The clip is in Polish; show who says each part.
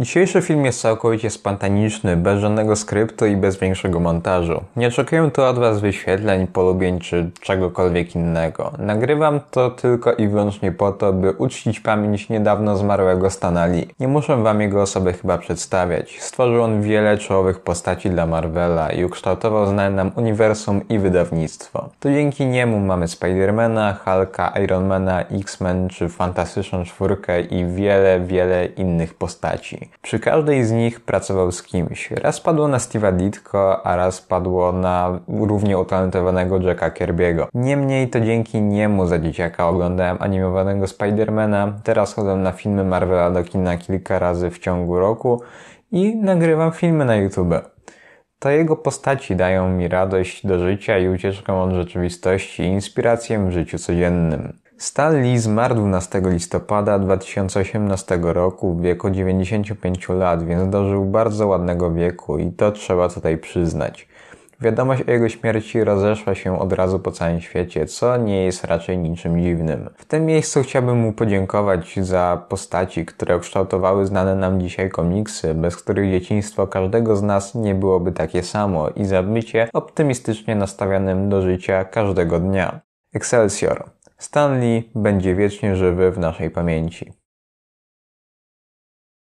Speaker 1: Dzisiejszy film jest całkowicie spontaniczny, bez żadnego skryptu i bez większego montażu. Nie oczekuję tu od Was wyświetleń, polubień czy czegokolwiek innego. Nagrywam to tylko i wyłącznie po to, by uczcić pamięć niedawno zmarłego Stanali. Nie muszę Wam jego osoby chyba przedstawiać. Stworzył on wiele czołowych postaci dla Marvela i ukształtował znane nam uniwersum i wydawnictwo. To dzięki niemu mamy Spidermana, Hulka, Ironmana, X-Men czy Fantastyczną Czwórkę i wiele, wiele innych postaci. Przy każdej z nich pracował z kimś. Raz padło na Steve'a Ditko, a raz padło na równie utalentowanego Jacka Kirby'ego. Niemniej to dzięki niemu za dzieciaka oglądałem animowanego Spidermana, teraz chodzę na filmy Marvela do kina kilka razy w ciągu roku i nagrywam filmy na YouTube. To jego postaci dają mi radość do życia i ucieczkę od rzeczywistości i inspirację w życiu codziennym. Lee zmarł 12 listopada 2018 roku w wieku 95 lat, więc dożył bardzo ładnego wieku i to trzeba tutaj przyznać. Wiadomość o jego śmierci rozeszła się od razu po całym świecie, co nie jest raczej niczym dziwnym. W tym miejscu chciałbym mu podziękować za postaci, które kształtowały znane nam dzisiaj komiksy, bez których dzieciństwo każdego z nas nie byłoby takie samo i za bycie optymistycznie nastawionym do życia każdego dnia. Excelsior! Stanley będzie wiecznie żywy w naszej pamięci.